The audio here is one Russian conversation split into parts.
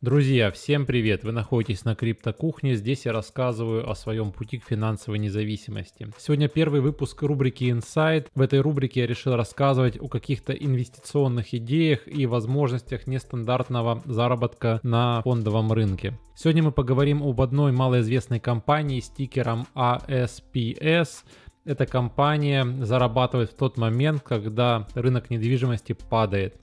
Друзья, всем привет! Вы находитесь на Криптокухне, здесь я рассказываю о своем пути к финансовой независимости. Сегодня первый выпуск рубрики Insight. В этой рубрике я решил рассказывать о каких-то инвестиционных идеях и возможностях нестандартного заработка на фондовом рынке. Сегодня мы поговорим об одной малоизвестной компании а с тикером ASPS, эта компания зарабатывает в тот момент, когда рынок недвижимости падает.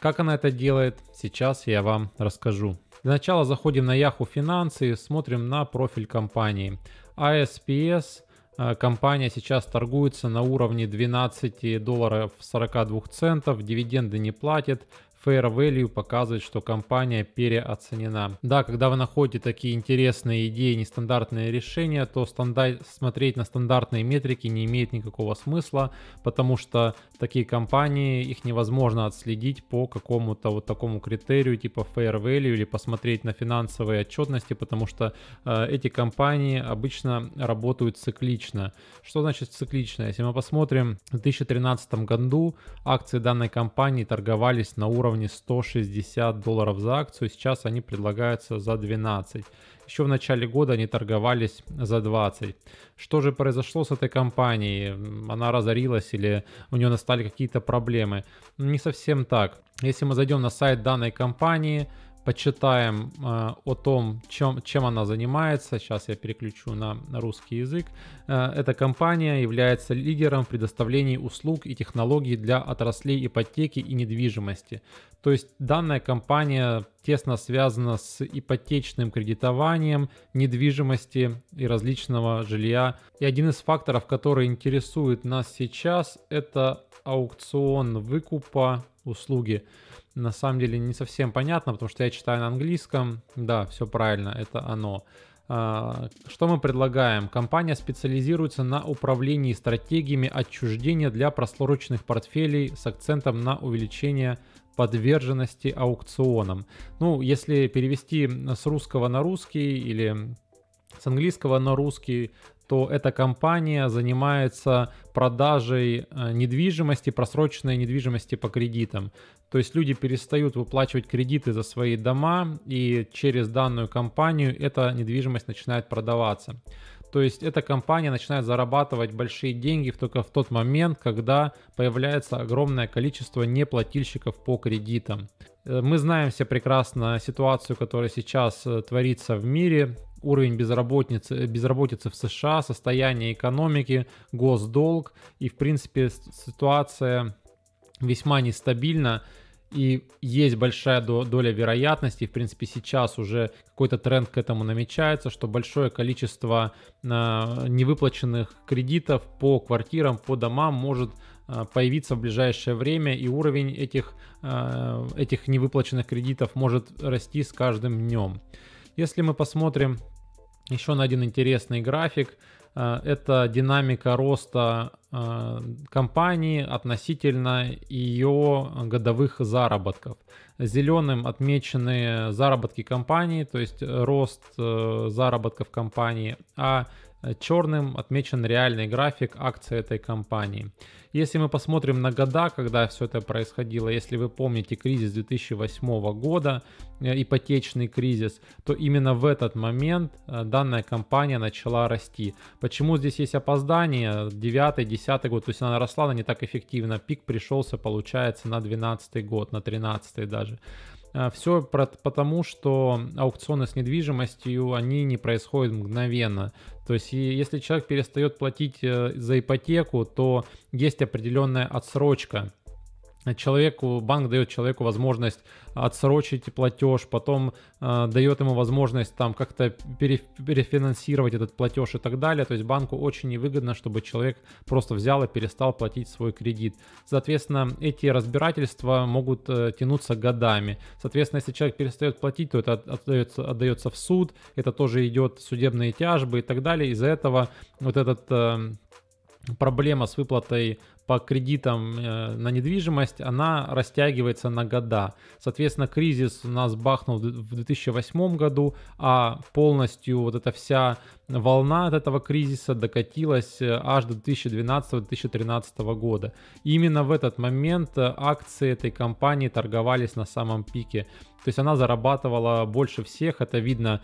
Как она это делает, сейчас я вам расскажу. Для начала заходим на Yahoo Финансы и смотрим на профиль компании. ISPS а э, компания сейчас торгуется на уровне 12 долларов 42 центов, дивиденды не платит, Fair Value показывает, что компания переоценена. Да, когда вы находите такие интересные идеи, нестандартные решения, то станда- смотреть на стандартные метрики не имеет никакого смысла, потому что такие компании, их невозможно отследить по какому-то вот такому критерию типа Fair Value или посмотреть на финансовые отчетности, потому что э, эти компании обычно работают циклично. Что значит циклично? Если мы посмотрим, в 2013 году акции данной компании торговались на уровне уровне 160 долларов за акцию, сейчас они предлагаются за 12. Еще в начале года они торговались за 20. Что же произошло с этой компанией? Она разорилась или у нее настали какие-то проблемы? Не совсем так. Если мы зайдем на сайт данной компании, почитаем э, о том, чем, чем она занимается. Сейчас я переключу на, на русский язык. Э, эта компания является лидером в предоставлении услуг и технологий для отраслей ипотеки и недвижимости. То есть данная компания тесно связана с ипотечным кредитованием, недвижимости и различного жилья. И один из факторов, который интересует нас сейчас, это аукцион выкупа услуги на самом деле не совсем понятно, потому что я читаю на английском. Да, все правильно, это оно. А, что мы предлагаем? Компания специализируется на управлении стратегиями отчуждения для просроченных портфелей с акцентом на увеличение подверженности аукционам. Ну, если перевести с русского на русский или с английского на русский, то эта компания занимается продажей э, недвижимости, просроченной недвижимости по кредитам. То есть люди перестают выплачивать кредиты за свои дома, и через данную компанию эта недвижимость начинает продаваться. То есть эта компания начинает зарабатывать большие деньги только в тот момент, когда появляется огромное количество неплательщиков по кредитам. Э, мы знаем все прекрасно ситуацию, которая сейчас э, творится в мире. Уровень безработицы, э, безработицы в США, состояние экономики, госдолг и, в принципе, ситуация весьма нестабильно. И есть большая доля вероятности, в принципе, сейчас уже какой-то тренд к этому намечается, что большое количество а, невыплаченных кредитов по квартирам, по домам может а, появиться в ближайшее время, и уровень этих, а, этих невыплаченных кредитов может расти с каждым днем. Если мы посмотрим еще на один интересный график, это динамика роста Э, компании относительно ее годовых заработков. Зеленым отмечены заработки компании, то есть рост э, заработков компании, а Э, черным отмечен реальный график акций этой компании. Если мы посмотрим на года, когда все это происходило, если вы помните кризис 2008 года, э, ипотечный кризис, то именно в этот момент э, данная компания начала расти. Почему здесь есть опоздание? 9-10 год, то есть она росла, она не так эффективно. Пик пришелся, получается, на 12 год, на 13 даже. А, Все потому, что аукционы с недвижимостью, они не происходят мгновенно. То есть если человек перестает платить э, за ипотеку, то есть определенная отсрочка человеку, банк дает человеку возможность отсрочить платеж, потом э, дает ему возможность там как-то пере, перефинансировать этот платеж и так далее. То есть банку очень невыгодно, чтобы человек просто взял и перестал платить свой кредит. Соответственно, эти разбирательства могут э, тянуться годами. Соответственно, если человек перестает платить, то это отдается, отдается в суд, это тоже идет судебные тяжбы и так далее. Из-за этого вот этот... Э, проблема с выплатой по кредитам э, на недвижимость, она растягивается на года. Соответственно, кризис у нас бахнул в 2008 году, а полностью вот эта вся волна от этого кризиса докатилась э, аж до 2012-2013 года. И именно в этот момент э, акции этой компании торговались на самом пике. То есть она зарабатывала больше всех, это видно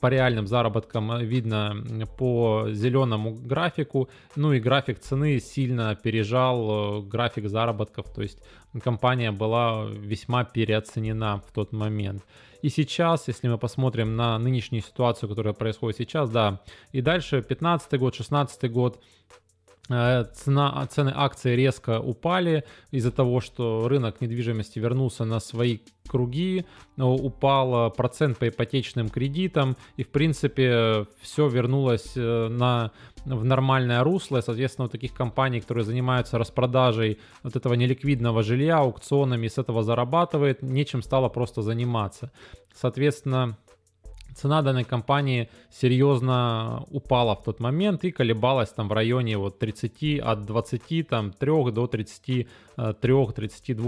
по реальным заработкам, видно по зеленому графику, ну и график цены сильно опережал лежал э, график заработков, то есть компания была весьма переоценена в тот момент. И сейчас, если мы посмотрим на нынешнюю ситуацию, которая происходит сейчас, да, и дальше 15 год, 16 год, Э, цена, а, цены акций резко упали из-за того, что рынок недвижимости вернулся на свои круги, э, упал э, процент по ипотечным кредитам, и в принципе все вернулось на, в нормальное русло, соответственно, у таких компаний, которые занимаются распродажей вот этого неликвидного жилья, аукционами, с этого зарабатывает, нечем стало просто заниматься. Соответственно, цена данной компании серьезно упала в тот момент и колебалась там в районе вот 30 от 20 там 3 до 33 32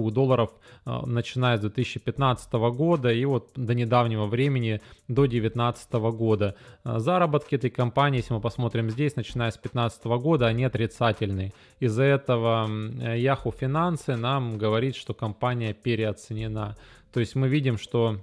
э, долларов э, начиная с 2015 года и вот до недавнего времени до 2019 года э, заработки этой компании если мы посмотрим здесь начиная с 2015 года они отрицательные из-за этого Yahoo Finance нам говорит что компания переоценена то есть мы видим что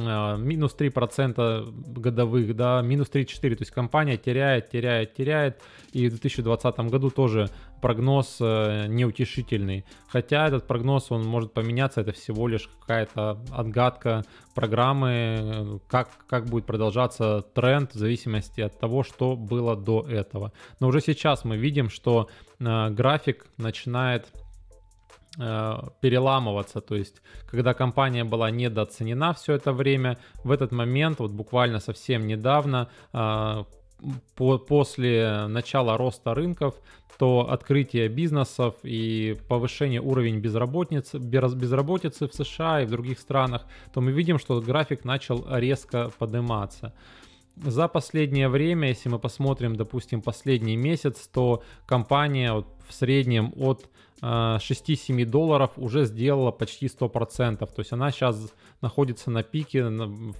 Э, минус 3% годовых, да, минус 3-4, то есть компания теряет, теряет, теряет, и в 2020 году тоже прогноз э, неутешительный, хотя этот прогноз, он может поменяться, это всего лишь какая-то отгадка программы, как, как будет продолжаться тренд в зависимости от того, что было до этого. Но уже сейчас мы видим, что э, график начинает Э, переламываться. То есть, когда компания была недооценена все это время, в этот момент, вот буквально совсем недавно, э, по, после начала роста рынков, то открытие бизнесов и повышение уровень безработицы, безработицы в США и в других странах, то мы видим, что график начал резко подниматься. За последнее время, если мы посмотрим, допустим, последний месяц, то компания вот в среднем от 6-7 э, долларов уже сделала почти 100%. То есть она сейчас находится на пике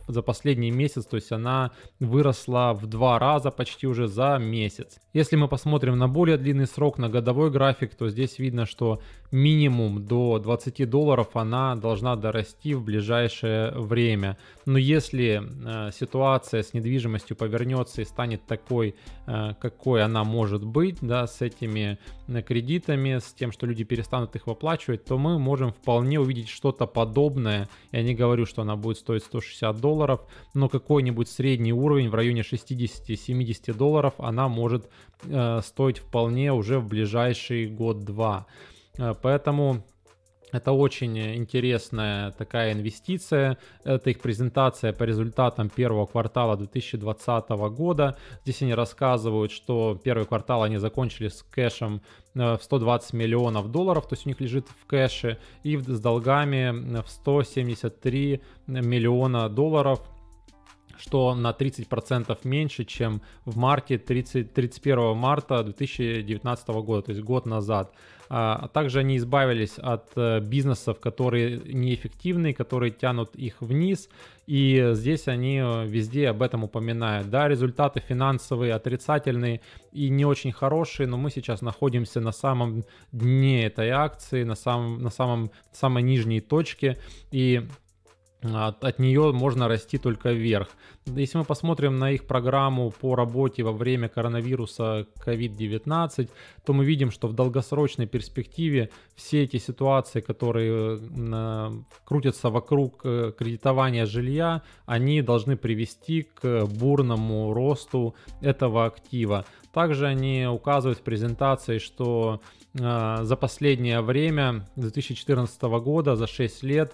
за последний месяц, то есть она выросла в два раза почти уже за месяц. Если мы посмотрим на более длинный срок, на годовой график, то здесь видно, что минимум до 20 долларов она должна дорасти в ближайшее время. Но если э, ситуация с недвижимостью повернется и станет такой, э, какой она может быть, да, с этими э, кредитами, с тем, что люди перестанут их выплачивать, то мы можем вполне увидеть что-то подобное, и они говорят, говорю, что она будет стоить 160 долларов, но какой-нибудь средний уровень в районе 60-70 долларов она может э, стоить вполне уже в ближайший год-два. Э, поэтому это очень э, интересная такая инвестиция. Это их презентация по результатам первого квартала 2020 года. Здесь они рассказывают, что первый квартал они закончили с кэшем э, в 120 миллионов долларов, то есть у них лежит в кэше, и с долгами в 173 миллиона долларов, что на 30% меньше, чем в марте 30, 31 марта 2019 года, то есть год назад. А, а также они избавились от э, бизнесов, которые неэффективны, которые тянут их вниз, и здесь они э, везде об этом упоминают. Да, результаты финансовые отрицательные и не очень хорошие, но мы сейчас находимся на самом дне этой акции, на самом, на самом, самой нижней точке, и от, от нее можно расти только вверх. Если мы посмотрим на их программу по работе во время коронавируса COVID-19, то мы видим, что в долгосрочной перспективе все эти ситуации, которые э, крутятся вокруг э, кредитования жилья, они должны привести к бурному росту этого актива. Также они указывают в презентации, что э, за последнее время, с 2014 года, за 6 лет,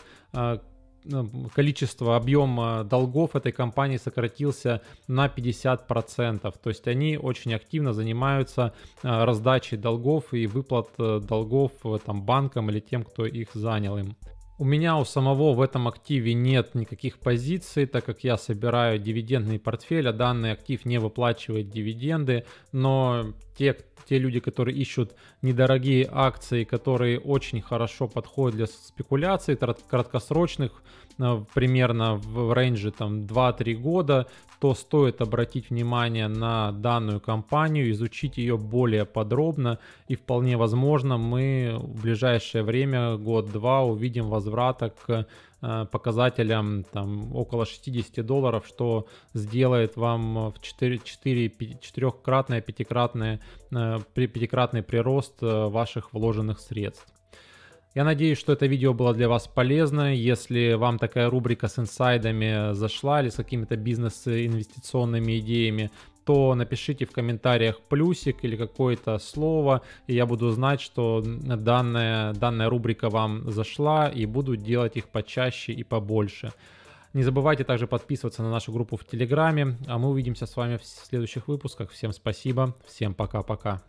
ну, количество, объем э, долгов этой компании сократился на 50%. процентов, То есть они очень активно занимаются э, раздачей долгов и выплат э, долгов там, банкам или тем, кто их занял им. У меня у самого в этом активе нет никаких позиций, так как я собираю дивидендный портфель, а данный актив не выплачивает дивиденды, но те, те люди, которые ищут недорогие акции, которые очень хорошо подходят для спекуляций, краткосрочных, э, примерно в рейнже там 2-3 года что стоит обратить внимание на данную компанию, изучить ее более подробно и вполне возможно мы в ближайшее время, год-два, увидим возврата к э, показателям там около 60 долларов, что сделает вам в 4, 4 4-кратное, 5-кратное, 5-кратный прирост э, ваших вложенных средств. Я надеюсь, что это видео было для вас полезно. Если вам такая рубрика с инсайдами зашла или с какими-то бизнес-инвестиционными идеями, то напишите в комментариях плюсик или какое-то слово, и я буду знать, что данная, данная рубрика вам зашла, и буду делать их почаще и побольше. Не забывайте также подписываться на нашу группу в Телеграме, а мы увидимся с вами в следующих выпусках. Всем спасибо, всем пока-пока.